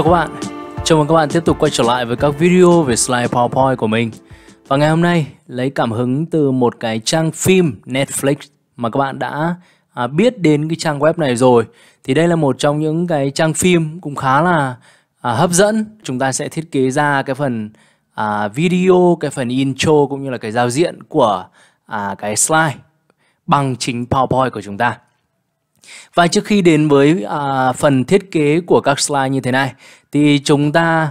Chào các bạn, chào mừng các bạn tiếp tục quay trở lại với các video về slide PowerPoint của mình Và ngày hôm nay lấy cảm hứng từ một cái trang phim Netflix mà các bạn đã à, biết đến cái trang web này rồi Thì đây là một trong những cái trang phim cũng khá là à, hấp dẫn Chúng ta sẽ thiết kế ra cái phần à, video, cái phần intro cũng như là cái giao diện của à, cái slide bằng chính PowerPoint của chúng ta và trước khi đến với à, phần thiết kế của các slide như thế này thì chúng ta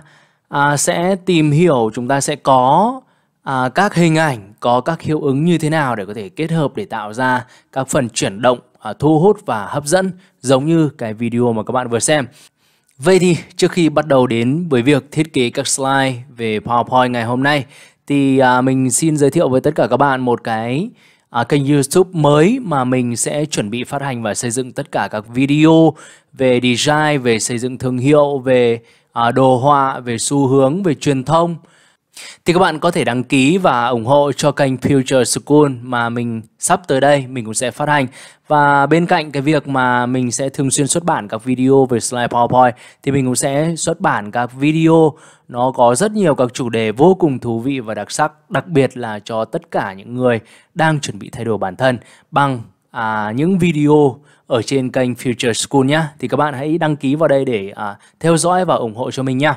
à, sẽ tìm hiểu chúng ta sẽ có à, các hình ảnh có các hiệu ứng như thế nào để có thể kết hợp để tạo ra các phần chuyển động à, thu hút và hấp dẫn giống như cái video mà các bạn vừa xem. Vậy thì trước khi bắt đầu đến với việc thiết kế các slide về PowerPoint ngày hôm nay thì à, mình xin giới thiệu với tất cả các bạn một cái à, kênh YouTube mới mà mình sẽ chuẩn bị phát hành và xây dựng tất cả các video về design, về xây dựng thương hiệu, về à, đồ họa, về xu hướng, về truyền thông thì các bạn có thể đăng ký và ủng hộ cho kênh Future School mà mình sắp tới đây mình cũng sẽ phát hành và bên cạnh cái việc mà mình sẽ thường xuyên xuất bản các video về slide PowerPoint thì mình cũng sẽ xuất bản các video nó có rất nhiều các chủ đề vô cùng thú vị và đặc sắc đặc biệt là cho tất cả những người đang chuẩn bị thay đổi bản thân bằng à, những video ở trên kênh Future School nhé thì các bạn hãy đăng ký vào đây để à, theo dõi và ủng hộ cho mình nha.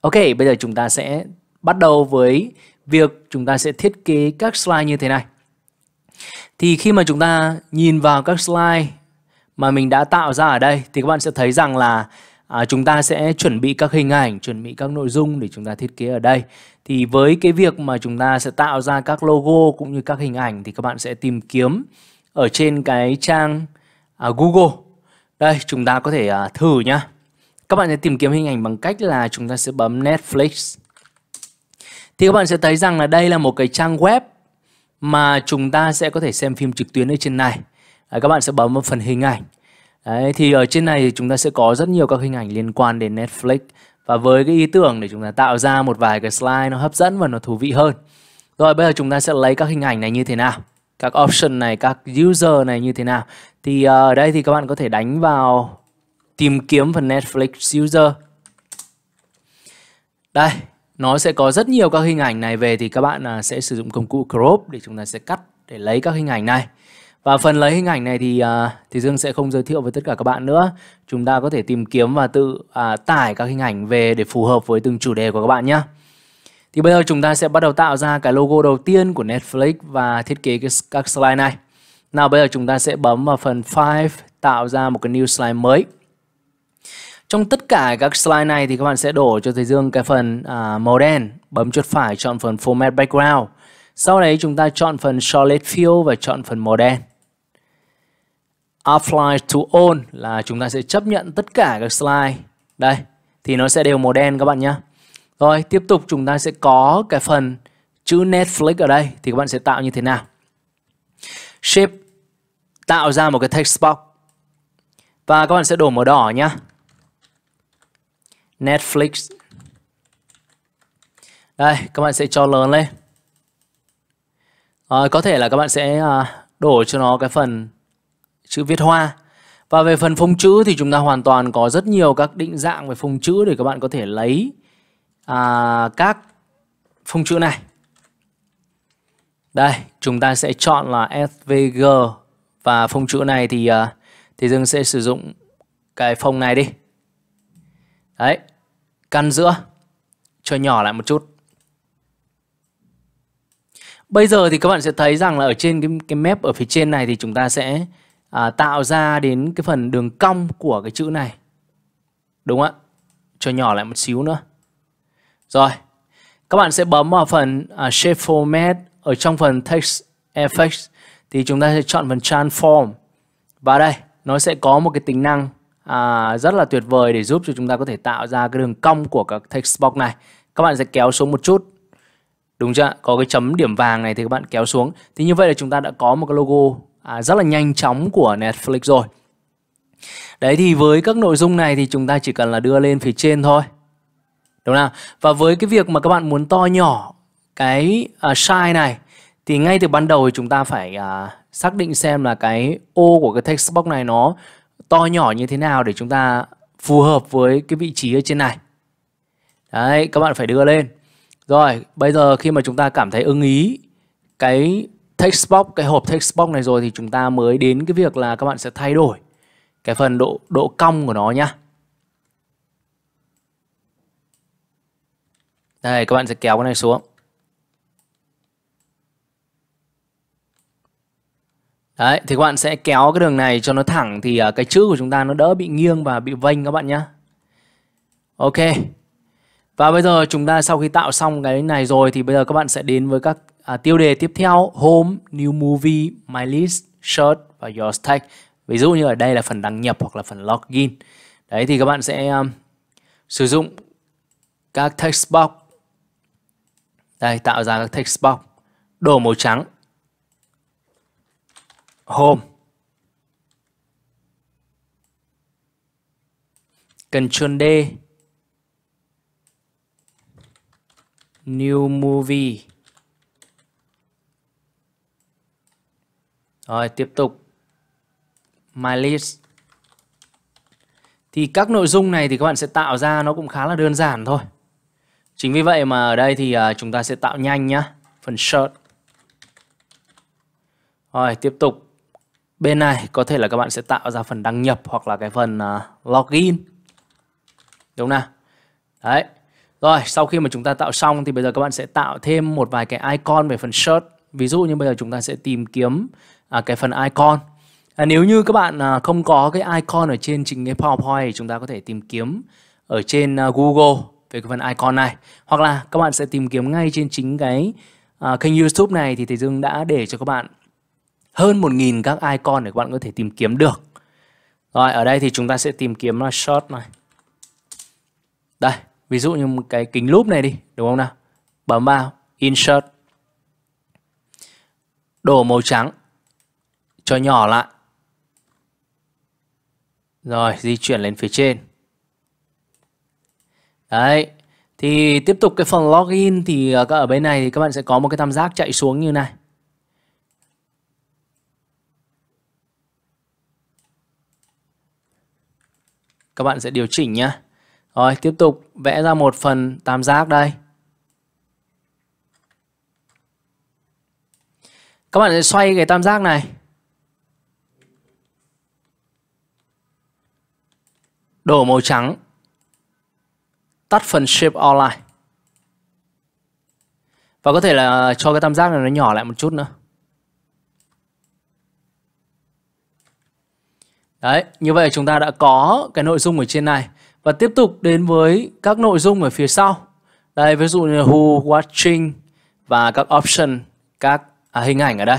Ok, bây giờ chúng ta sẽ bắt đầu với việc chúng ta sẽ thiết kế các slide như thế này. Thì khi mà chúng ta nhìn vào các slide mà mình đã tạo ra ở đây thì các bạn sẽ thấy rằng là à, chúng ta sẽ chuẩn bị các hình ảnh, chuẩn bị các nội dung để chúng ta thiết kế ở đây. Thì với cái việc mà chúng ta sẽ tạo ra các logo cũng như các hình ảnh thì các bạn sẽ tìm kiếm ở trên cái trang à, Google. Đây, chúng ta có thể à, thử nhá. Các bạn sẽ tìm kiếm hình ảnh bằng cách là chúng ta sẽ bấm Netflix thì các bạn sẽ thấy rằng là đây là một cái trang web mà chúng ta sẽ có thể xem phim trực tuyến ở trên này Đấy, các bạn sẽ bấm vào phần hình ảnh Đấy, thì ở trên này thì chúng ta sẽ có rất nhiều các hình ảnh liên quan đến Netflix và với cái ý tưởng để chúng ta tạo ra một vài cái slide nó hấp dẫn và nó thú vị hơn rồi bây giờ chúng ta sẽ lấy các hình ảnh này như thế nào các option này các user này như thế nào thì ờ, ở đây thì các bạn có thể đánh vào tìm kiếm phần Netflix user đây nó sẽ có rất nhiều các hình ảnh này về thì các bạn à, sẽ sử dụng công cụ crop để chúng ta sẽ cắt để lấy các hình ảnh này và phần lấy hình ảnh này thì à, thì Dương sẽ không giới thiệu với tất cả các bạn nữa chúng ta có thể tìm kiếm và tự à, tải các hình ảnh về để phù hợp với từng chủ đề của các bạn nhé thì bây giờ chúng ta sẽ bắt đầu tạo ra cái logo đầu tiên của Netflix và thiết kế cái, các slide này nào bây giờ chúng ta sẽ bấm vào phần file tạo ra một cái new slide mới trong tất cả các slide này thì các bạn sẽ đổ cho thầy Dương cái phần à, màu đen, bấm chuột phải chọn phần Format Background. Sau đấy chúng ta chọn phần Solid Fill và chọn phần màu đen. Apply to All là chúng ta sẽ chấp nhận tất cả các slide. Đây, thì nó sẽ đều màu đen các bạn nhé. Rồi, tiếp tục chúng ta sẽ có cái phần chữ Netflix ở đây thì các bạn sẽ tạo như thế nào. Shape tạo ra một cái text box và các bạn sẽ đổ màu đỏ nhé Netflix đây các bạn sẽ cho lớn lên à, có thể là các bạn sẽ à, đổi cho nó cái phần chữ viết hoa và về phần phông chữ thì chúng ta hoàn toàn có rất nhiều các định dạng về phông chữ để các bạn có thể lấy à, các phông chữ này đây chúng ta sẽ chọn là svg và phông chữ này thì à, thì dương sẽ sử dụng cái phông này đi đấy căn giữa cho nhỏ lại một chút bây giờ thì các bạn sẽ thấy rằng là ở trên cái, cái mép ở phía trên này thì chúng ta sẽ à, tạo ra đến cái phần đường cong của cái chữ này đúng ạ cho nhỏ lại một xíu nữa rồi các bạn sẽ bấm vào phần à, shape format ở trong phần text effects thì chúng ta sẽ chọn phần transform và đây nó sẽ có một cái tính năng à, rất là tuyệt vời để giúp cho chúng ta có thể tạo ra cái đường cong của các text box này các bạn sẽ kéo xuống một chút đúng chưa có cái chấm điểm vàng này thì các bạn kéo xuống thì như vậy là chúng ta đã có một cái logo à, rất là nhanh chóng của Netflix rồi đấy thì với các nội dung này thì chúng ta chỉ cần là đưa lên phía trên thôi đúng không và với cái việc mà các bạn muốn to nhỏ cái uh, size này thì ngay từ ban đầu thì chúng ta phải uh, xác định xem là cái ô của cái text box này nó to nhỏ như thế nào để chúng ta phù hợp với cái vị trí ở trên này. Đấy, các bạn phải đưa lên. Rồi, bây giờ khi mà chúng ta cảm thấy ưng ý cái text box, cái hộp text box này rồi thì chúng ta mới đến cái việc là các bạn sẽ thay đổi cái phần độ độ cong của nó nhá. Đây, các bạn sẽ kéo cái này xuống. Đấy, thì các bạn sẽ kéo cái đường này cho nó thẳng thì à, cái chữ của chúng ta nó đỡ bị nghiêng và bị vênh các bạn nhé. Ok. Và bây giờ chúng ta sau khi tạo xong cái này rồi thì bây giờ các bạn sẽ đến với các à, tiêu đề tiếp theo Home, New Movie, My List, shirt và Your Stack. Ví dụ như ở đây là phần đăng nhập hoặc là phần login. Đấy thì các bạn sẽ um, sử dụng các text box. Đây tạo ra các text box. Đổ màu trắng Home. Ctrl D. New Movie. Rồi, tiếp tục. My List. Thì các nội dung này thì các bạn sẽ tạo ra nó cũng khá là đơn giản thôi. Chính vì vậy mà ở đây thì à, chúng ta sẽ tạo nhanh nhá. Phần short, Rồi, tiếp tục. Bên này có thể là các bạn sẽ tạo ra phần đăng nhập hoặc là cái phần uh, login. Đúng nào? Đấy. Rồi, sau khi mà chúng ta tạo xong thì bây giờ các bạn sẽ tạo thêm một vài cái icon về phần search. Ví dụ như bây giờ chúng ta sẽ tìm kiếm à, cái phần icon. À, nếu như các bạn à, không có cái icon ở trên chính cái PowerPoint thì chúng ta có thể tìm kiếm ở trên à, Google về cái phần icon này. Hoặc là các bạn sẽ tìm kiếm ngay trên chính cái à, kênh YouTube này thì Thầy Dương đã để cho các bạn hơn 1.000 các icon để các bạn có thể tìm kiếm được rồi ở đây thì chúng ta sẽ tìm kiếm là short này đây ví dụ như một cái kính lúp này đi đúng không nào bấm vào insert đổ màu trắng cho nhỏ lại rồi di chuyển lên phía trên đấy thì tiếp tục cái phần login thì ờ, ở bên này thì các bạn sẽ có một cái tam giác chạy xuống như này các bạn sẽ điều chỉnh nhé. Rồi, tiếp tục vẽ ra một phần tam giác đây. Các bạn sẽ xoay cái tam giác này. Đổ màu trắng. Tắt phần Shape Outline. Và có thể là cho cái tam giác này nó nhỏ lại một chút nữa. Đấy, như vậy chúng ta đã có cái nội dung ở trên này và tiếp tục đến với các nội dung ở phía sau. Đây, ví dụ như là who, watching và các option, các à, hình ảnh ở đây.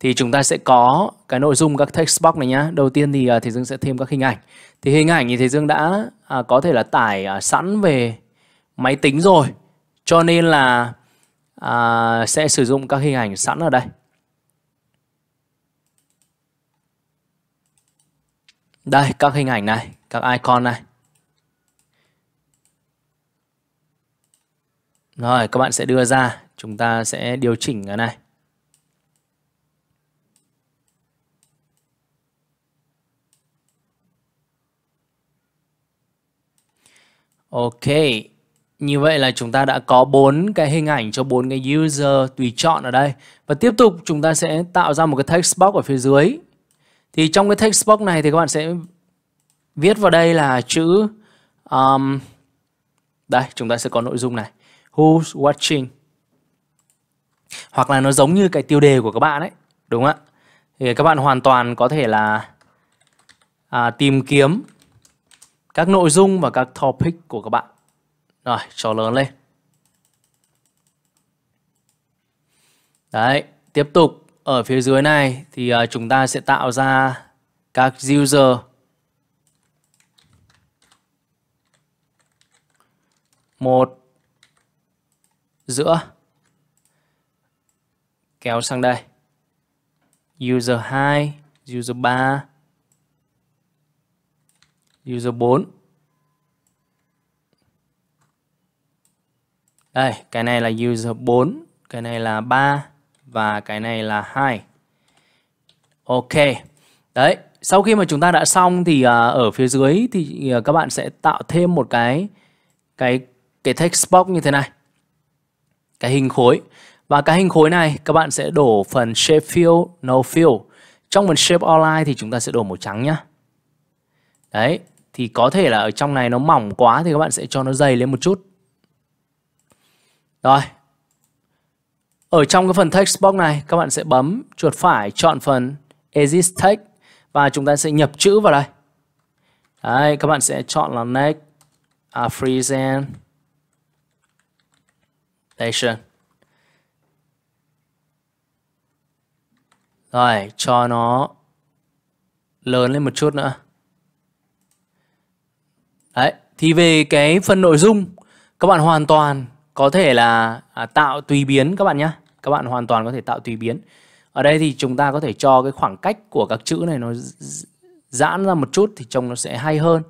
Thì chúng ta sẽ có cái nội dung các text box này nhá. Đầu tiên thì à, Thế Dương sẽ thêm các hình ảnh. Thì hình ảnh thì Thế Dương đã à, có thể là tải à, sẵn về máy tính rồi. Cho nên là à, sẽ sử dụng các hình ảnh sẵn ở đây. Đây, các hình ảnh này, các icon này. Rồi, các bạn sẽ đưa ra, chúng ta sẽ điều chỉnh cái này. Ok, như vậy là chúng ta đã có bốn cái hình ảnh cho bốn cái user tùy chọn ở đây. Và tiếp tục chúng ta sẽ tạo ra một cái text box ở phía dưới thì trong cái text box này thì các bạn sẽ viết vào đây là chữ um, đây chúng ta sẽ có nội dung này who's watching hoặc là nó giống như cái tiêu đề của các bạn ấy đúng không ạ thì các bạn hoàn toàn có thể là à, tìm kiếm các nội dung và các topic của các bạn rồi cho lớn lên đấy tiếp tục ở phía dưới này thì à, chúng ta sẽ tạo ra các user một giữa kéo sang đây user 2 user 3 user 4 đây cái này là user 4 cái này là 3 và cái này là 2. Ok. Đấy, sau khi mà chúng ta đã xong thì à, ở phía dưới thì à, các bạn sẽ tạo thêm một cái cái cái text box như thế này. Cái hình khối. Và cái hình khối này các bạn sẽ đổ phần shape fill, no fill. Trong phần shape outline thì chúng ta sẽ đổ màu trắng nhá. Đấy, thì có thể là ở trong này nó mỏng quá thì các bạn sẽ cho nó dày lên một chút. Rồi, ở trong cái phần text box này, các bạn sẽ bấm chuột phải chọn phần exist text và chúng ta sẽ nhập chữ vào đây. Đấy, các bạn sẽ chọn là next uh, presentation. Rồi, cho nó lớn lên một chút nữa. Đấy, thì về cái phần nội dung các bạn hoàn toàn có thể là à, tạo tùy biến các bạn nhé các bạn hoàn toàn có thể tạo tùy biến ở đây thì chúng ta có thể cho cái khoảng cách của các chữ này nó giãn ra một chút thì trông nó sẽ hay hơn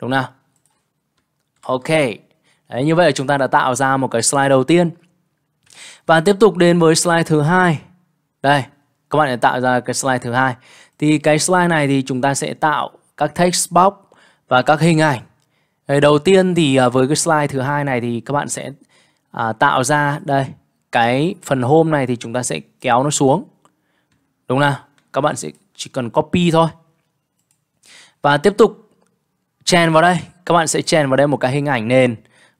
đúng nào ok Đấy, như vậy là chúng ta đã tạo ra một cái slide đầu tiên và tiếp tục đến với slide thứ hai đây các bạn đã tạo ra cái slide thứ hai thì cái slide này thì chúng ta sẽ tạo các text box và các hình ảnh Đấy, đầu tiên thì à, với cái slide thứ hai này thì các bạn sẽ à, tạo ra đây cái phần hôm này thì chúng ta sẽ kéo nó xuống đúng không nào các bạn sẽ chỉ cần copy thôi và tiếp tục chèn vào đây các bạn sẽ chèn vào đây một cái hình ảnh nền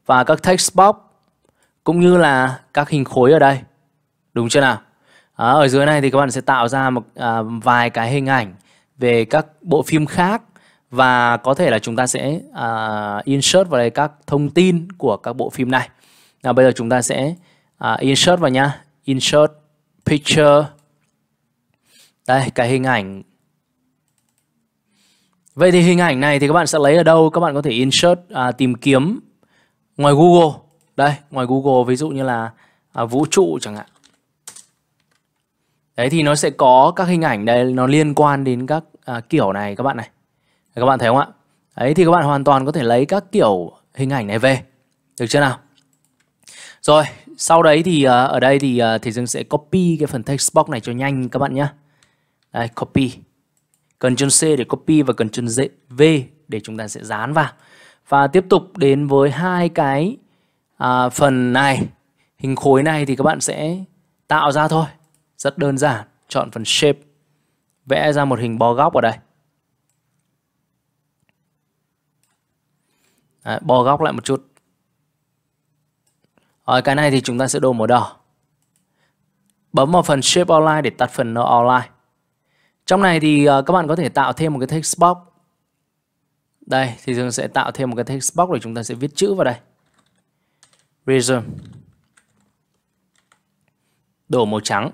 và các text box cũng như là các hình khối ở đây đúng chưa nào à, ở dưới này thì các bạn sẽ tạo ra một à, vài cái hình ảnh về các bộ phim khác và có thể là chúng ta sẽ uh, insert vào đây các thông tin của các bộ phim này nào bây giờ chúng ta sẽ uh, insert vào nhá insert picture đây cái hình ảnh vậy thì hình ảnh này thì các bạn sẽ lấy ở đâu các bạn có thể insert uh, tìm kiếm ngoài Google đây ngoài Google ví dụ như là uh, vũ trụ chẳng hạn đấy thì nó sẽ có các hình ảnh đây nó liên quan đến các uh, kiểu này các bạn này các bạn thấy không ạ ấy thì các bạn hoàn toàn có thể lấy các kiểu hình ảnh này về được chưa nào rồi sau đấy thì ờ, ở đây thì uh, dương sẽ copy cái phần text box này cho nhanh các bạn nhé đây copy Ctrl C để copy và Ctrl V để chúng ta sẽ dán vào và tiếp tục đến với hai cái à, phần này hình khối này thì các bạn sẽ tạo ra thôi rất đơn giản chọn phần shape vẽ ra một hình bo góc ở đây Đấy, bo góc lại một chút rồi cái này thì chúng ta sẽ đồ màu đỏ bấm vào phần shape outline để tắt phần outline trong này thì ờ, các bạn có thể tạo thêm một cái text box đây thì dương sẽ tạo thêm một cái text box để chúng ta sẽ viết chữ vào đây resume đổ màu trắng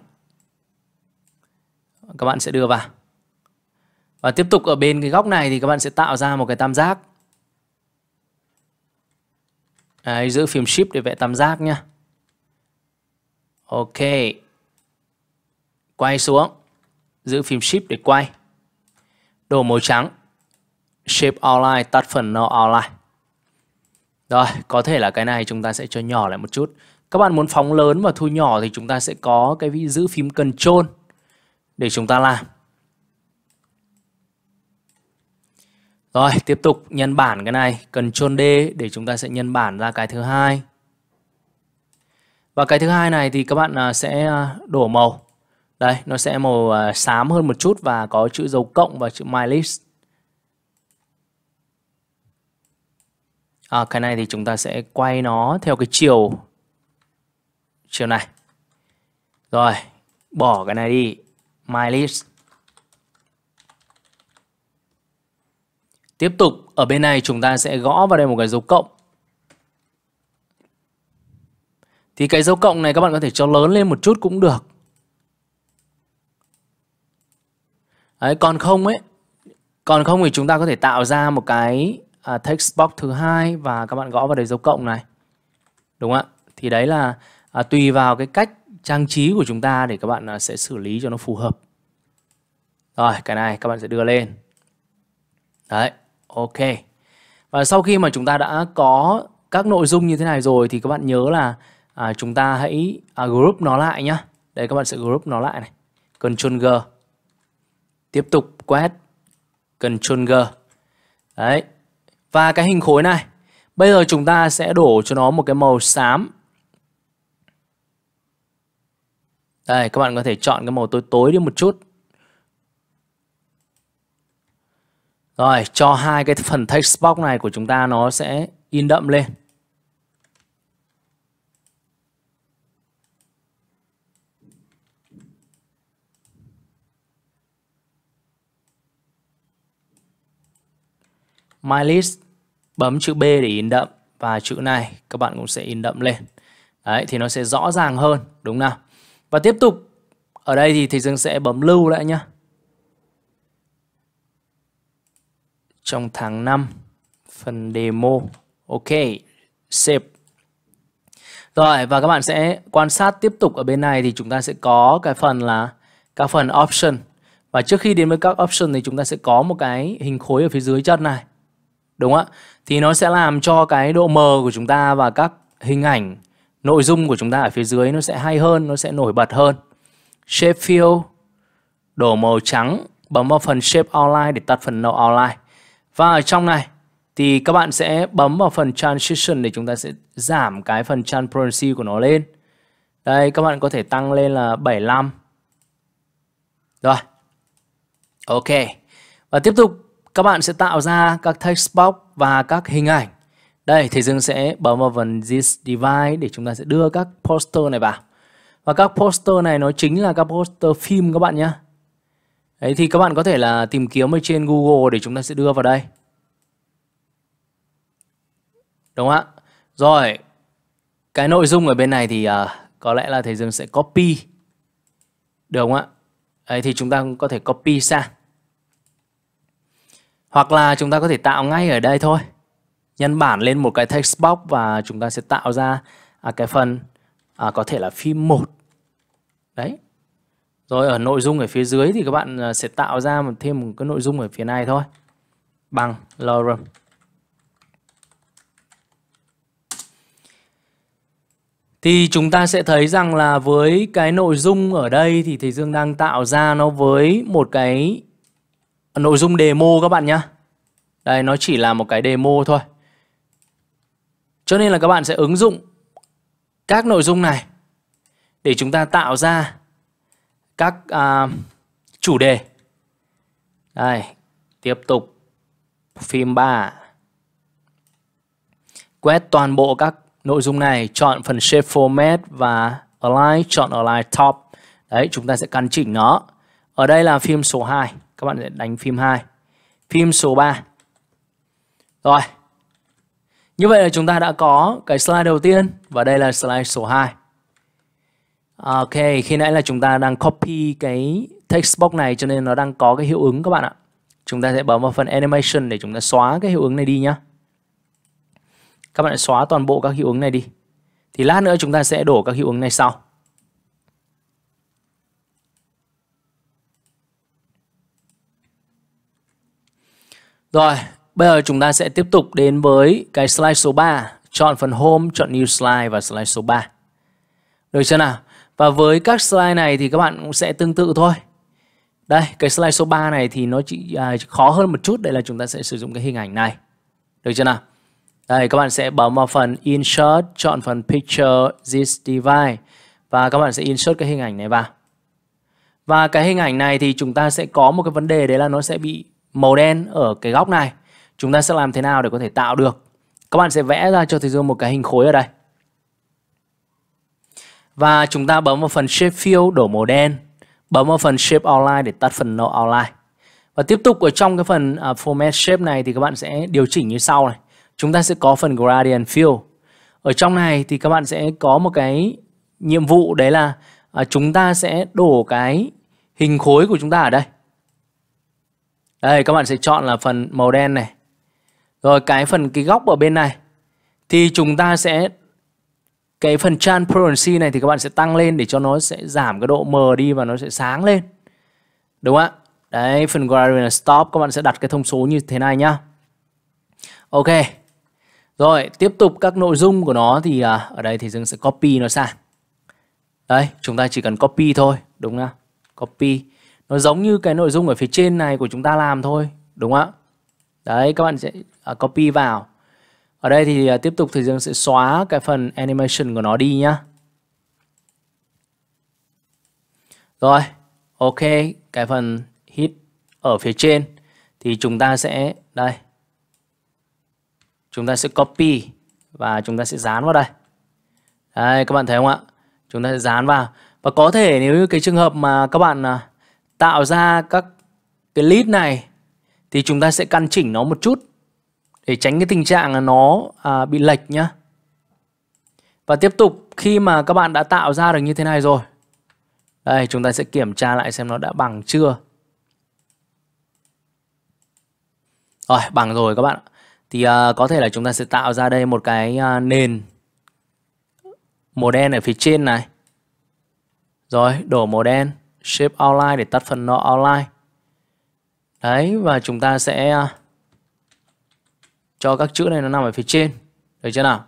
các bạn sẽ đưa vào và tiếp tục ở bên cái góc này thì các bạn sẽ tạo ra một cái tam giác Đấy, giữ phím Shift để vẽ tam giác nhé. Ok. Quay xuống. Giữ phím Shift để quay. Đồ màu trắng. Shape Outline, tắt phần No Outline. Rồi, có thể là cái này chúng ta sẽ cho nhỏ lại một chút. Các bạn muốn phóng lớn và thu nhỏ thì chúng ta sẽ có cái giữ phím Control để chúng ta làm. Rồi, tiếp tục nhân bản cái này, cần chôn D để chúng ta sẽ nhân bản ra cái thứ hai. Và cái thứ hai này thì các bạn à, sẽ à, đổ màu. Đây, nó sẽ màu à, xám hơn một chút và có chữ dấu cộng và chữ my list. À, cái này thì chúng ta sẽ quay nó theo cái chiều chiều này. Rồi, bỏ cái này đi, my list. Tiếp tục ở bên này chúng ta sẽ gõ vào đây một cái dấu cộng. Thì cái dấu cộng này các bạn có thể cho lớn lên một chút cũng được. Đấy, còn không ấy, còn không thì chúng ta có thể tạo ra một cái à, text box thứ hai và các bạn gõ vào đây dấu cộng này. Đúng ạ? Thì đấy là à, tùy vào cái cách trang trí của chúng ta để các bạn à, sẽ xử lý cho nó phù hợp. Rồi, cái này các bạn sẽ đưa lên. Đấy, Ok. Và sau khi mà chúng ta đã có các nội dung như thế này rồi thì các bạn nhớ là à, chúng ta hãy à, group nó lại nhá. Đây các bạn sẽ group nó lại này. Ctrl G. Tiếp tục quét Ctrl G. Đấy. Và cái hình khối này Bây giờ chúng ta sẽ đổ cho nó một cái màu xám Đây các bạn có thể chọn cái màu tối tối đi một chút Rồi, cho hai cái phần text box này của chúng ta nó sẽ in đậm lên. My list bấm chữ B để in đậm và chữ này các bạn cũng sẽ in đậm lên. Đấy thì nó sẽ rõ ràng hơn, đúng nào? Và tiếp tục ở đây thì thầy Dương sẽ bấm lưu lại nhá. trong tháng 5 phần demo. Ok, save. Rồi và các bạn sẽ quan sát tiếp tục ở bên này thì chúng ta sẽ có cái phần là các phần option. Và trước khi đến với các option thì chúng ta sẽ có một cái hình khối ở phía dưới chân này. Đúng không ạ? Thì nó sẽ làm cho cái độ mờ của chúng ta và các hình ảnh, nội dung của chúng ta ở phía dưới nó sẽ hay hơn, nó sẽ nổi bật hơn. Shape fill, đổ màu trắng, bấm vào phần shape outline để tắt phần no outline. Và ở trong này thì các bạn sẽ bấm vào phần transition để chúng ta sẽ giảm cái phần transparency của nó lên. Đây các bạn có thể tăng lên là 75. Rồi. Ok. Và tiếp tục các bạn sẽ tạo ra các text box và các hình ảnh. Đây thì Dương sẽ bấm vào phần this device để chúng ta sẽ đưa các poster này vào. Và các poster này nó chính là các poster phim các bạn nhé. Đấy thì các bạn có thể là tìm kiếm ở trên Google để chúng ta sẽ đưa vào đây. Đúng không ạ? Rồi, cái nội dung ở bên này thì uh, có lẽ là thầy Dương sẽ copy. Được không ạ? Đấy thì chúng ta cũng có thể copy sang. Hoặc là chúng ta có thể tạo ngay ở đây thôi. Nhân bản lên một cái text box và chúng ta sẽ tạo ra à, cái phần à, có thể là phim 1. Đấy, rồi ở nội dung ở phía dưới thì các bạn à, sẽ tạo ra một thêm một cái nội dung ở phía này thôi. Bằng lorem. Thì chúng ta sẽ thấy rằng là với cái nội dung ở đây thì thầy Dương đang tạo ra nó với một cái nội dung demo các bạn nhé. Đây nó chỉ là một cái demo thôi. Cho nên là các bạn sẽ ứng dụng các nội dung này để chúng ta tạo ra các à, chủ đề đây tiếp tục phim 3 quét toàn bộ các nội dung này chọn phần shape format và align chọn align top đấy chúng ta sẽ căn chỉnh nó ở đây là phim số 2 các bạn sẽ đánh phim 2 phim số 3 rồi như vậy là chúng ta đã có cái slide đầu tiên và đây là slide số 2 À, ok, khi nãy là chúng ta đang copy cái text box này cho nên nó đang có cái hiệu ứng các bạn ạ. Chúng ta sẽ bấm vào phần animation để chúng ta xóa cái hiệu ứng này đi nhá. Các bạn xóa toàn bộ các hiệu ứng này đi. Thì lát nữa chúng ta sẽ đổ các hiệu ứng này sau. Rồi, bây giờ chúng ta sẽ tiếp tục đến với cái slide số 3. Chọn phần Home, chọn New Slide và slide số 3. Được chưa nào? Và với các slide này thì các bạn cũng sẽ tương tự thôi. Đây, cái slide số 3 này thì nó chỉ à, khó hơn một chút. Đây là chúng ta sẽ sử dụng cái hình ảnh này. Được chưa nào? Đây, các bạn sẽ bấm vào phần Insert, chọn phần Picture This Device. Và các bạn sẽ insert cái hình ảnh này vào. Và cái hình ảnh này thì chúng ta sẽ có một cái vấn đề đấy là nó sẽ bị màu đen ở cái góc này. Chúng ta sẽ làm thế nào để có thể tạo được. Các bạn sẽ vẽ ra cho thầy Dương một cái hình khối ở đây. Và chúng ta bấm vào phần Shape Fill đổ màu đen Bấm vào phần Shape Outline để tắt phần No Outline Và tiếp tục ở trong cái phần uh, Format Shape này thì các bạn sẽ điều chỉnh như sau này Chúng ta sẽ có phần Gradient Fill Ở trong này thì các bạn sẽ có một cái nhiệm vụ đấy là uh, Chúng ta sẽ đổ cái hình khối của chúng ta ở đây Đây các bạn sẽ chọn là phần màu đen này Rồi cái phần cái góc ở bên này Thì chúng ta sẽ cái phần transparency này thì các bạn sẽ tăng lên để cho nó sẽ giảm cái độ mờ đi và nó sẽ sáng lên đúng không ạ đấy phần gradient stop các bạn sẽ đặt cái thông số như thế này nhá ok rồi tiếp tục các nội dung của nó thì à, ở đây thì dương sẽ copy nó sang đấy chúng ta chỉ cần copy thôi đúng không copy nó giống như cái nội dung ở phía trên này của chúng ta làm thôi đúng không ạ đấy các bạn sẽ à, copy vào ở đây thì à, tiếp tục thì Dương sẽ xóa cái phần animation của nó đi nhá. Rồi, ok, cái phần hit ở phía trên thì chúng ta sẽ đây. Chúng ta sẽ copy và chúng ta sẽ dán vào đây. Đây các bạn thấy không ạ? Chúng ta sẽ dán vào. Và có thể nếu như cái trường hợp mà các bạn à, tạo ra các cái lead này thì chúng ta sẽ căn chỉnh nó một chút để tránh cái tình trạng là nó à, bị lệch nhá và tiếp tục khi mà các bạn đã tạo ra được như thế này rồi đây chúng ta sẽ kiểm tra lại xem nó đã bằng chưa rồi bằng rồi các bạn thì uh, có thể là chúng ta sẽ tạo ra đây một cái uh, nền màu đen ở phía trên này rồi đổ màu đen shape outline để tắt phần nó outline đấy và chúng ta sẽ uh, cho các chữ này nó nằm ở phía trên được chưa nào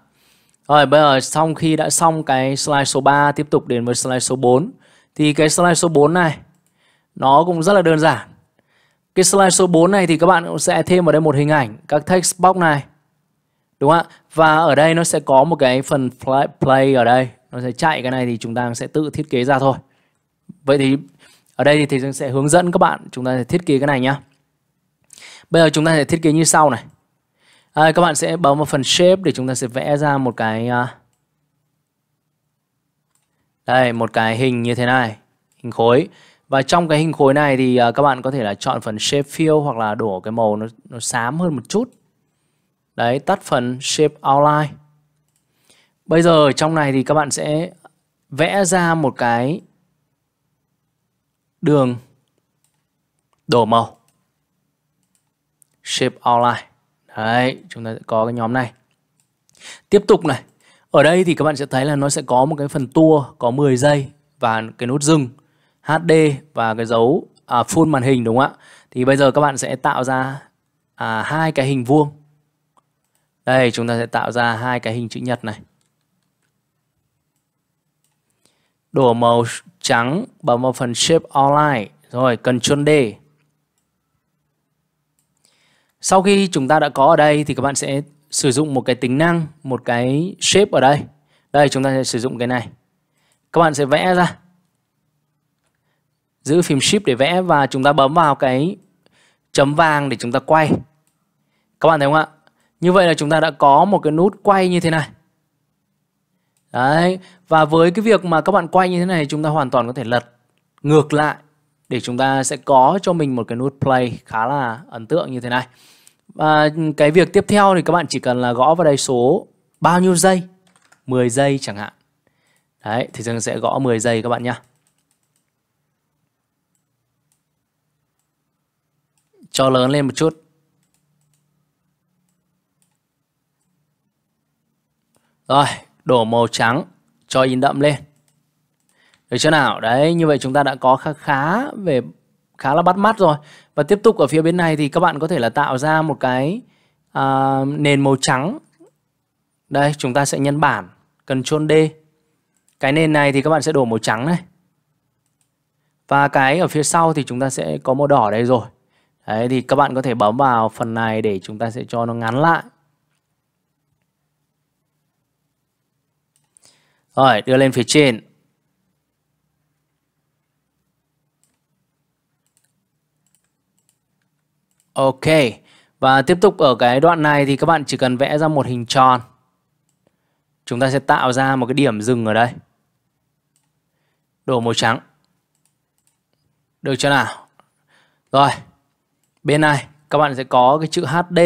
rồi bây giờ xong khi đã xong cái slide số 3 tiếp tục đến với slide số 4 thì cái slide số 4 này nó cũng rất là đơn giản cái slide số 4 này thì các bạn cũng sẽ thêm vào đây một hình ảnh các text box này đúng không ạ và ở đây nó sẽ có một cái phần play, ở đây nó sẽ chạy cái này thì chúng ta sẽ tự thiết kế ra thôi vậy thì ở đây thì thầy sẽ hướng dẫn các bạn chúng ta sẽ thiết kế cái này nhá bây giờ chúng ta sẽ thiết kế như sau này à, các bạn sẽ bấm vào phần shape để chúng ta sẽ vẽ ra một cái à, đây một cái hình như thế này hình khối và trong cái hình khối này thì à, các bạn có thể là chọn phần shape fill hoặc là đổ cái màu nó, nó xám hơn một chút đấy tắt phần shape outline bây giờ trong này thì các bạn sẽ vẽ ra một cái đường đổ màu shape outline Đấy, chúng ta sẽ có cái nhóm này. Tiếp tục này. Ở đây thì các bạn sẽ thấy là nó sẽ có một cái phần tua có 10 giây và cái nút dừng HD và cái dấu à, full màn hình đúng không ạ? Thì bây giờ các bạn sẽ tạo ra à, hai cái hình vuông. Đây, chúng ta sẽ tạo ra hai cái hình chữ nhật này. Đổ màu trắng vào một phần shape outline. Rồi, Ctrl D. Sau khi chúng ta đã có ở đây thì các bạn sẽ sử dụng một cái tính năng, một cái shape ở đây. Đây chúng ta sẽ sử dụng cái này. Các bạn sẽ vẽ ra. Giữ phím shift để vẽ và chúng ta bấm vào cái chấm vàng để chúng ta quay. Các bạn thấy không ạ? Như vậy là chúng ta đã có một cái nút quay như thế này. Đấy, và với cái việc mà các bạn quay như thế này chúng ta hoàn toàn có thể lật ngược lại để chúng ta sẽ có cho mình một cái nút play khá là ấn tượng như thế này. Và cái việc tiếp theo thì các bạn chỉ cần là gõ vào đây số bao nhiêu giây, 10 giây chẳng hạn. Đấy, thì Dương sẽ gõ 10 giây các bạn nhé. Cho lớn lên một chút. Rồi, đổ màu trắng cho in đậm lên. Được chưa nào? Đấy, như vậy chúng ta đã có khá khá về khá là bắt mắt rồi. Và tiếp tục ở phía bên này thì các bạn có thể là tạo ra một cái à, nền màu trắng. Đây, chúng ta sẽ nhân bản Ctrl D. Cái nền này thì các bạn sẽ đổ màu trắng này. Và cái ở phía sau thì chúng ta sẽ có màu đỏ đây rồi. Đấy thì các bạn có thể bấm vào phần này để chúng ta sẽ cho nó ngắn lại. Rồi, đưa lên phía trên. Ok. Và tiếp tục ở cái đoạn này thì các bạn chỉ cần vẽ ra một hình tròn. Chúng ta sẽ tạo ra một cái điểm dừng ở đây. Đổ màu trắng. Được chưa nào? Rồi. Bên này các bạn sẽ có cái chữ HD.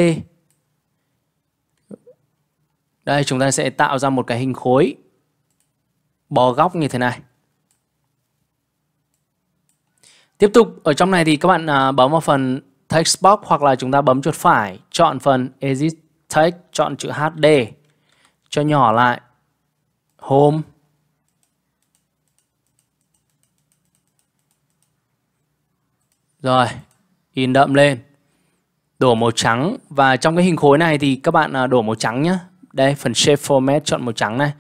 Đây chúng ta sẽ tạo ra một cái hình khối bò góc như thế này. Tiếp tục ở trong này thì các bạn à, bấm vào phần text box hoặc là chúng ta bấm chuột phải chọn phần edit text chọn chữ HD cho nhỏ lại home rồi in đậm lên đổ màu trắng và trong cái hình khối này thì các bạn à, đổ màu trắng nhé đây phần shape format chọn màu trắng này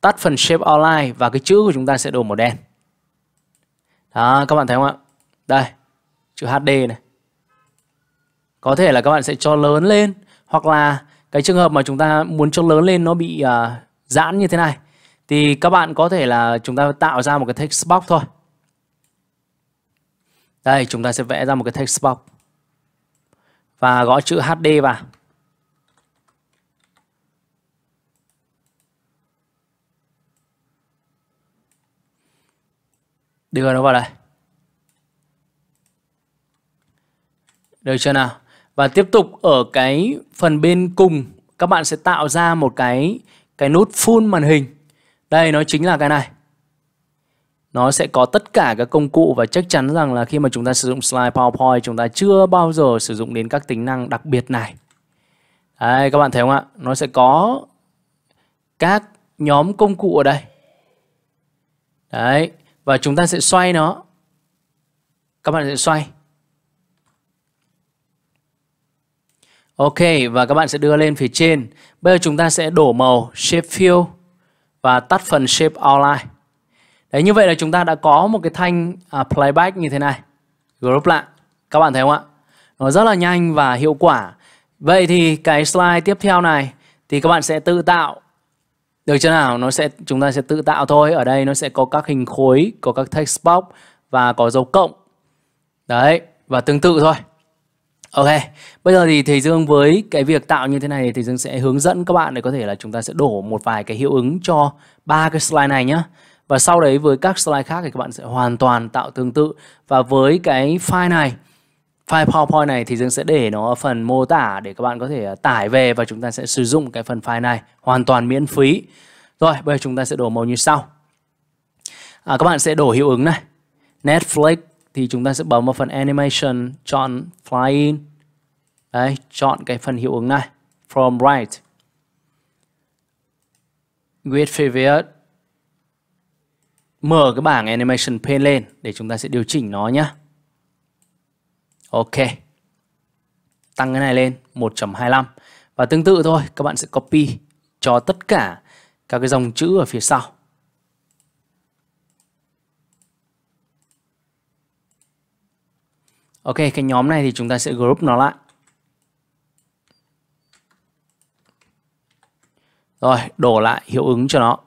tắt phần shape outline và cái chữ của chúng ta sẽ đổ màu đen đó các bạn thấy không ạ đây chữ HD này có thể là các bạn sẽ cho lớn lên hoặc là cái trường hợp mà chúng ta muốn cho lớn lên nó bị uh, giãn như thế này thì các bạn có thể là chúng ta tạo ra một cái text box thôi đây chúng ta sẽ vẽ ra một cái text box và gõ chữ HD vào đưa nó vào đây được chưa nào và tiếp tục ở cái phần bên cùng các bạn sẽ tạo ra một cái cái nút full màn hình đây nó chính là cái này nó sẽ có tất cả các công cụ và chắc chắn rằng là khi mà chúng ta sử dụng slide PowerPoint chúng ta chưa bao giờ sử dụng đến các tính năng đặc biệt này Đấy, các bạn thấy không ạ nó sẽ có các nhóm công cụ ở đây đấy và chúng ta sẽ xoay nó các bạn sẽ xoay Ok và các bạn sẽ đưa lên phía trên. Bây giờ chúng ta sẽ đổ màu shape fill và tắt phần shape outline. Đấy như vậy là chúng ta đã có một cái thanh à, playback như thế này. Group lại. Các bạn thấy không ạ? Nó rất là nhanh và hiệu quả. Vậy thì cái slide tiếp theo này thì các bạn sẽ tự tạo được chưa nào? Nó sẽ chúng ta sẽ tự tạo thôi. Ở đây nó sẽ có các hình khối, có các text box và có dấu cộng. Đấy, và tương tự thôi. Ok, bây giờ thì thầy Dương với cái việc tạo như thế này thì thầy Dương sẽ hướng dẫn các bạn để có thể là chúng ta sẽ đổ một vài cái hiệu ứng cho ba cái slide này nhé. Và sau đấy với các slide khác thì các bạn sẽ hoàn toàn tạo tương tự. Và với cái file này, file PowerPoint này thì Dương sẽ để nó ở phần mô tả để các bạn có thể à, tải về và chúng ta sẽ sử dụng cái phần file này hoàn toàn miễn phí. Rồi, bây giờ chúng ta sẽ đổ màu như sau. À, các bạn sẽ đổ hiệu ứng này. Netflix thì chúng ta sẽ bấm vào phần animation chọn flying đấy chọn cái phần hiệu ứng này from right with favorite mở cái bảng animation pane lên để chúng ta sẽ điều chỉnh nó nhé ok tăng cái này lên 1.25 và tương tự thôi các bạn sẽ copy cho tất cả các cái dòng chữ ở phía sau Ok, cái nhóm này thì chúng ta sẽ group nó lại. Rồi, đổ lại hiệu ứng cho nó.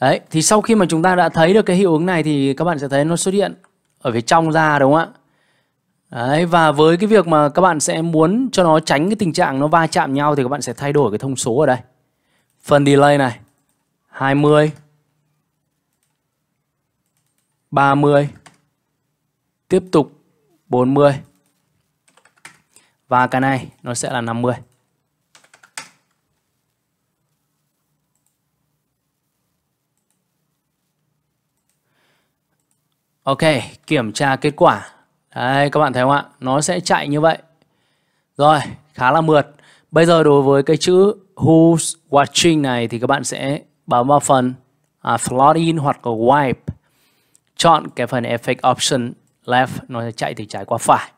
Đấy, thì sau khi mà chúng ta đã thấy được cái hiệu ứng này thì các bạn sẽ thấy nó xuất hiện ở phía trong ra đúng không ạ? Đấy, và với cái việc mà các bạn sẽ muốn cho nó tránh cái tình trạng nó va chạm nhau thì các bạn sẽ thay đổi cái thông số ở đây. Phần delay này, 20, 30 tiếp tục 40 và cái này nó sẽ là 50 Ok, kiểm tra kết quả. Đấy, các bạn thấy không ạ? Nó sẽ chạy như vậy. Rồi, khá là mượt. Bây giờ đối với cái chữ who's watching này thì các bạn sẽ bấm vào phần à, flood in hoặc là wipe chọn cái phần effect option left nó sẽ chạy từ trái qua phải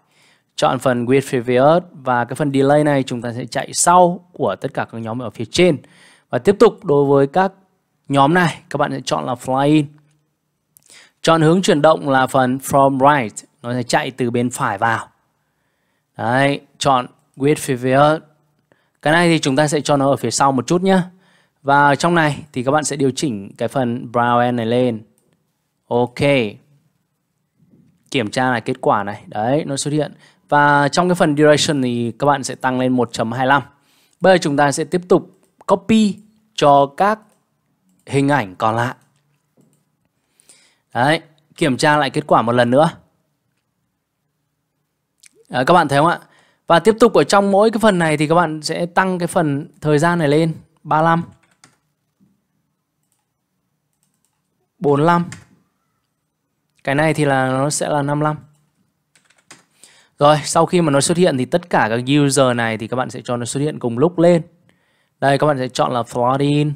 chọn phần width previous và cái phần delay này chúng ta sẽ chạy sau của tất cả các nhóm ở phía trên và tiếp tục đối với các nhóm này các bạn sẽ chọn là fly in chọn hướng chuyển động là phần from right nó sẽ chạy từ bên phải vào đấy chọn width previous cái này thì chúng ta sẽ cho nó ở phía sau một chút nhé và trong này thì các bạn sẽ điều chỉnh cái phần brown này lên Ok. Kiểm tra lại kết quả này. Đấy, nó xuất hiện. Và trong cái phần duration thì các bạn sẽ tăng lên 1.25. Bây giờ chúng ta sẽ tiếp tục copy cho các hình ảnh còn lại. Đấy, kiểm tra lại kết quả một lần nữa. Đấy, các bạn thấy không ạ? Và tiếp tục ở trong mỗi cái phần này thì các bạn sẽ tăng cái phần thời gian này lên 35 45 cái này thì là nó sẽ là 55. Rồi, sau khi mà nó xuất hiện thì tất cả các user này thì các bạn sẽ cho nó xuất hiện cùng lúc lên. Đây, các bạn sẽ chọn là float in.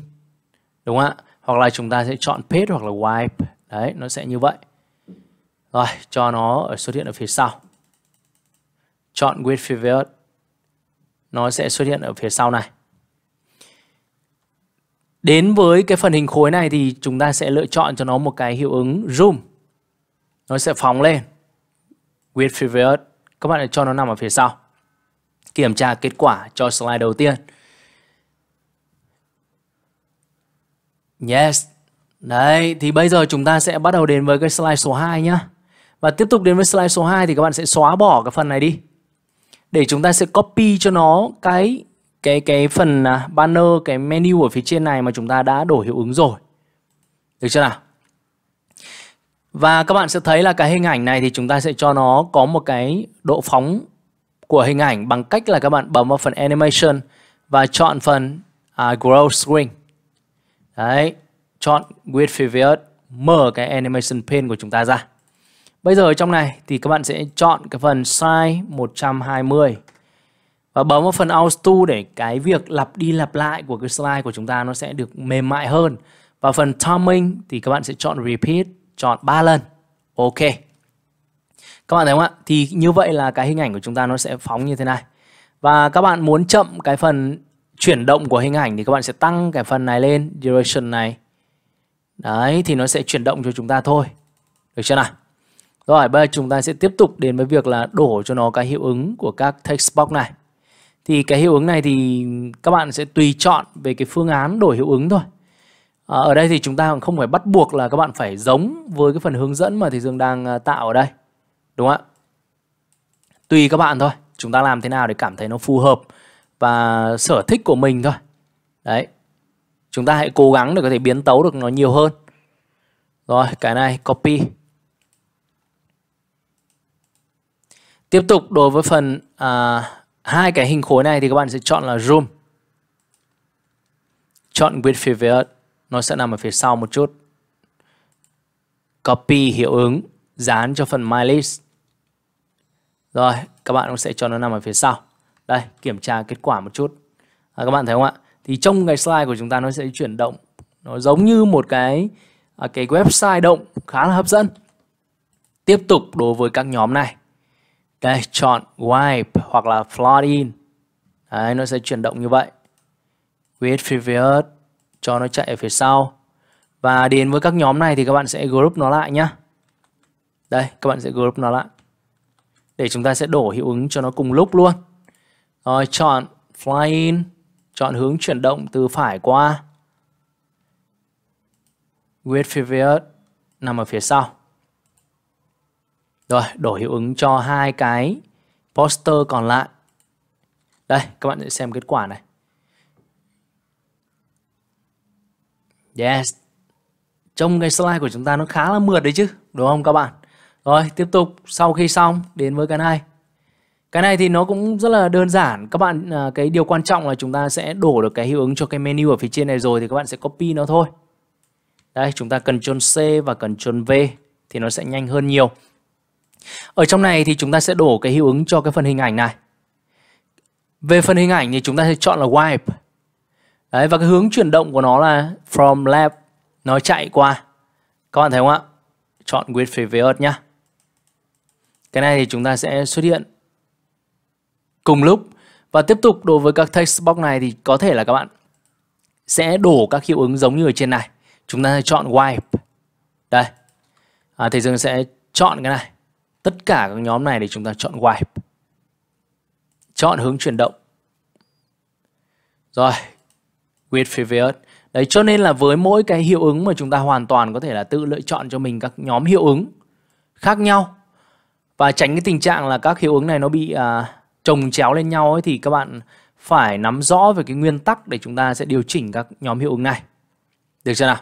Đúng không ạ? Hoặc là chúng ta sẽ chọn page hoặc là wipe. Đấy, nó sẽ như vậy. Rồi, cho nó xuất hiện ở phía sau. Chọn with favorite. Nó sẽ xuất hiện ở phía sau này. Đến với cái phần hình khối này thì chúng ta sẽ lựa chọn cho nó một cái hiệu ứng zoom nó sẽ phóng lên with previous các bạn cho nó nằm ở phía sau kiểm tra kết quả cho slide đầu tiên yes đấy thì bây giờ chúng ta sẽ bắt đầu đến với cái slide số 2 nhá và tiếp tục đến với slide số 2 thì các bạn sẽ xóa bỏ cái phần này đi để chúng ta sẽ copy cho nó cái cái cái phần à, banner cái menu ở phía trên này mà chúng ta đã đổi hiệu ứng rồi được chưa nào và các bạn sẽ thấy là cái hình ảnh này thì chúng ta sẽ cho nó có một cái độ phóng của hình ảnh bằng cách là các bạn bấm vào phần Animation và chọn phần à, Grow Screen. Đấy, chọn With Pivot, mở cái Animation Pane của chúng ta ra. Bây giờ trong này thì các bạn sẽ chọn cái phần Size 120 và bấm vào phần Auto để cái việc lặp đi lặp lại của cái slide của chúng ta nó sẽ được mềm mại hơn. Và phần Timing thì các bạn sẽ chọn Repeat chọn 3 lần. Ok. Các bạn thấy không ạ? Thì như vậy là cái hình ảnh của chúng ta nó sẽ phóng như thế này. Và các bạn muốn chậm cái phần chuyển động của hình ảnh thì các bạn sẽ tăng cái phần này lên, duration này. Đấy, thì nó sẽ chuyển động cho chúng ta thôi. Được chưa nào? Rồi, bây giờ chúng ta sẽ tiếp tục đến với việc là đổ cho nó cái hiệu ứng của các text box này. Thì cái hiệu ứng này thì các bạn sẽ tùy chọn về cái phương án đổi hiệu ứng thôi. Ờ, ở đây thì chúng ta không phải bắt buộc là các bạn phải giống với cái phần hướng dẫn mà thì Dương đang ờ, tạo ở đây. Đúng không ạ? Tùy các bạn thôi. Chúng ta làm thế nào để cảm thấy nó phù hợp và sở thích của mình thôi. Đấy. Chúng ta hãy cố gắng để có thể biến tấu được nó nhiều hơn. Rồi, cái này copy. Tiếp tục đối với phần à, hai cái hình khối này thì các bạn sẽ chọn là Room. Chọn Width Favorite nó sẽ nằm ở phía sau một chút. Copy hiệu ứng, dán cho phần My List. Rồi, các bạn cũng sẽ cho nó nằm ở phía sau. Đây, kiểm tra kết quả một chút. À, các bạn thấy không ạ? Thì trong cái slide của chúng ta nó sẽ chuyển động. Nó giống như một cái à, cái website động khá là hấp dẫn. Tiếp tục đối với các nhóm này. Đây, chọn Wipe hoặc là Flood In. Đấy, nó sẽ chuyển động như vậy. With Previous cho nó chạy ở phía sau và điền với các nhóm này thì các bạn sẽ group nó lại nhé. đây các bạn sẽ group nó lại để chúng ta sẽ đổ hiệu ứng cho nó cùng lúc luôn rồi chọn flying chọn hướng chuyển động từ phải qua with previous nằm ở phía sau rồi đổ hiệu ứng cho hai cái poster còn lại đây các bạn sẽ xem kết quả này Yes. Trong cái slide của chúng ta nó khá là mượt đấy chứ, đúng không các bạn? Rồi, tiếp tục sau khi xong đến với cái này. Cái này thì nó cũng rất là đơn giản. Các bạn à, cái điều quan trọng là chúng ta sẽ đổ được cái hiệu ứng cho cái menu ở phía trên này rồi thì các bạn sẽ copy nó thôi. Đây, chúng ta cần Ctrl C và cần Ctrl V thì nó sẽ nhanh hơn nhiều. Ở trong này thì chúng ta sẽ đổ cái hiệu ứng cho cái phần hình ảnh này. Về phần hình ảnh thì chúng ta sẽ chọn là wipe Đấy, và cái hướng chuyển động của nó là from left nó chạy qua. Các bạn thấy không ạ? Chọn with previous nhá. Cái này thì chúng ta sẽ xuất hiện cùng lúc. Và tiếp tục đối với các text box này thì có thể là các bạn sẽ đổ các hiệu ứng giống như ở trên này. Chúng ta sẽ chọn wipe. Đây. À, thì Dương sẽ chọn cái này. Tất cả các nhóm này thì chúng ta chọn wipe. Chọn hướng chuyển động. Rồi, with favorite đấy cho nên là với mỗi cái hiệu ứng mà chúng ta hoàn toàn có thể là tự lựa chọn cho mình các nhóm hiệu ứng khác nhau và tránh cái tình trạng là các hiệu ứng này nó bị à, trồng chéo lên nhau ấy thì các bạn phải nắm rõ về cái nguyên tắc để chúng ta sẽ điều chỉnh các nhóm hiệu ứng này được chưa nào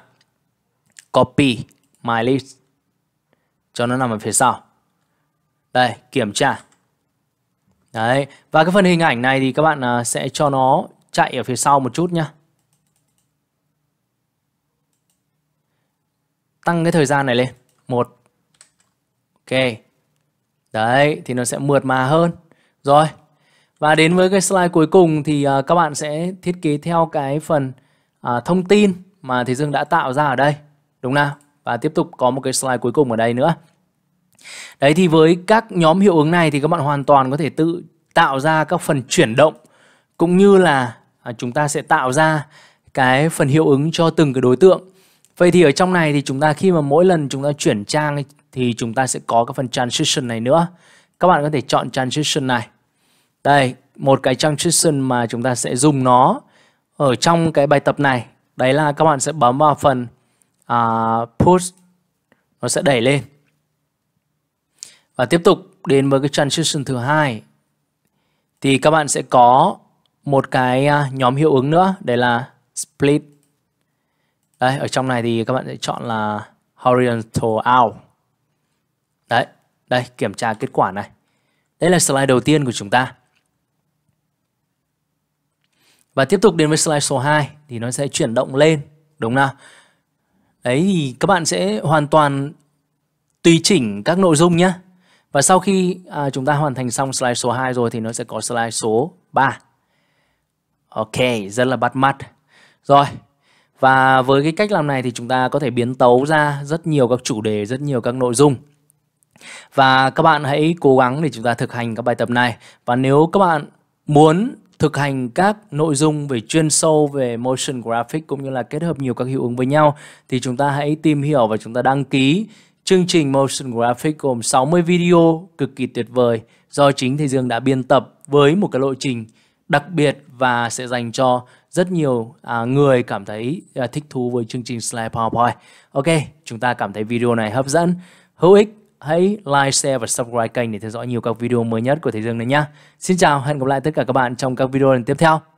copy my list cho nó nằm ở phía sau đây kiểm tra đấy và cái phần hình ảnh này thì các bạn à, sẽ cho nó chạy ở phía sau một chút nhá tăng cái thời gian này lên một ok đấy thì nó sẽ mượt mà hơn rồi và đến với cái slide cuối cùng thì à, các bạn sẽ thiết kế theo cái phần à, thông tin mà Thế Dương đã tạo ra ở đây đúng nào và tiếp tục có một cái slide cuối cùng ở đây nữa đấy thì với các nhóm hiệu ứng này thì các bạn hoàn toàn có thể tự tạo ra các phần chuyển động cũng như là à, chúng ta sẽ tạo ra cái phần hiệu ứng cho từng cái đối tượng Vậy thì ở trong này thì chúng ta khi mà mỗi lần chúng ta chuyển trang thì chúng ta sẽ có cái phần transition này nữa. Các bạn có thể chọn transition này. Đây, một cái transition mà chúng ta sẽ dùng nó ở trong cái bài tập này. Đấy là các bạn sẽ bấm vào phần uh, à, push nó sẽ đẩy lên. Và tiếp tục đến với cái transition thứ hai thì các bạn sẽ có một cái à, nhóm hiệu ứng nữa, đấy là split Đấy, ở trong này thì các bạn sẽ chọn là horizontal out. Đấy, đây kiểm tra kết quả này. Đây là slide đầu tiên của chúng ta. Và tiếp tục đến với slide số 2 thì nó sẽ chuyển động lên, đúng không nào? Đấy thì các bạn sẽ hoàn toàn tùy chỉnh các nội dung nhé. Và sau khi à, chúng ta hoàn thành xong slide số 2 rồi thì nó sẽ có slide số 3. Ok, rất là bắt mắt. Rồi, và với cái cách làm này thì chúng ta có thể biến tấu ra rất nhiều các chủ đề, rất nhiều các nội dung. Và các bạn hãy cố gắng để chúng ta thực hành các bài tập này. Và nếu các bạn muốn thực hành các nội dung về chuyên sâu về motion graphic cũng như là kết hợp nhiều các hiệu ứng với nhau thì chúng ta hãy tìm hiểu và chúng ta đăng ký chương trình motion graphic gồm 60 video cực kỳ tuyệt vời do chính thầy Dương đã biên tập với một cái lộ trình đặc biệt và sẽ dành cho rất nhiều à, người cảm thấy à, thích thú với chương trình slide PowerPoint. Ok, chúng ta cảm thấy video này hấp dẫn, hữu ích, hãy like, share và subscribe kênh để theo dõi nhiều các video mới nhất của Thế Dương này nhé. Xin chào, hẹn gặp lại tất cả các bạn trong các video lần tiếp theo.